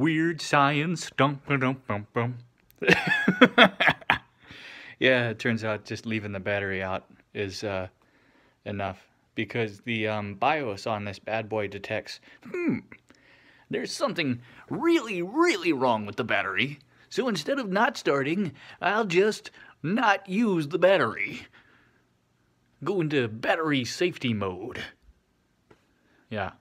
Weird science. yeah, it turns out just leaving the battery out is uh, enough because the um, BIOS on this bad boy detects, hmm, there's something really, really wrong with the battery. So instead of not starting, I'll just not use the battery. Go into battery safety mode. Yeah,